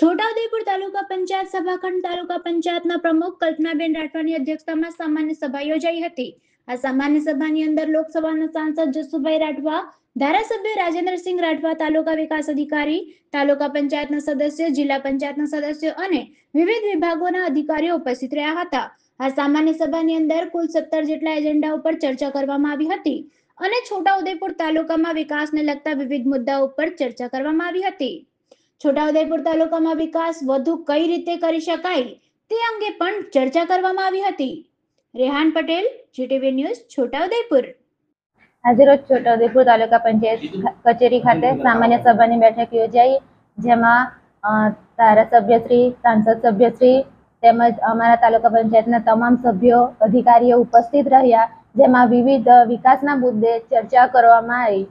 છોટાઉદેપુર તાલુકા પંચાયત સભાખંડ તાલુકા પંચાયતના પ્રમુખ કલ્પનાબેન રાઠવાની અધ્યક્ષતામાં સામાન્ય સભા યોજાઈ હતી આ સામાન્ય સભાની અંદર લોકસભાના સાંસદ જસુભાઈ રાઠવા ધારાસભ્ય રાજેન્દ્રસિંહ રાઠવા તાલુકા વિકાસ અધિકારી તાલુકા પંચાયતના સદસ્ય જિલ્લા પંચાયતના સદસ્યો અને વિવિધ વિભાગોના અધિકારીઓ ઉપસ્થિત રહ્યા હતા આ સામાન્ય સભાની અંદર કુલ સત્તર જેટલા એજન્ડા ઉપર ચર્ચા કરવામાં આવી હતી અને છોટાઉદેપુર તાલુકામાં વિકાસને લગતા વિવિધ મુદ્દાઓ ઉપર ચર્ચા કરવામાં આવી હતી છોટાઉદેપુર તાલુકામાં વિકાસ વધુ કઈ રીતે કરી શકાય તે અંગે પણ ચર્ચા કરવામાં આવી હતી રેહાન પટેલ જીટીવી ન્યૂઝ છોટાઉદેપુર આજરોજ છોટાઉદેપુર તાલુકા પંચાયત કચેરી ખાતે સામાન્ય સભાની બેઠક યોજાઈ જેમાં ધારાસભ્ય શ્રી સાંસદ સભ્ય શ્રી તેમજ અમારા તાલુકા પંચાયતના તમામ સભ્યો અધિકારીઓ ઉપસ્થિત રહ્યા જેમાં વિવિધ વિકાસના મુદ્દે ચર્ચા કરવામાં આવી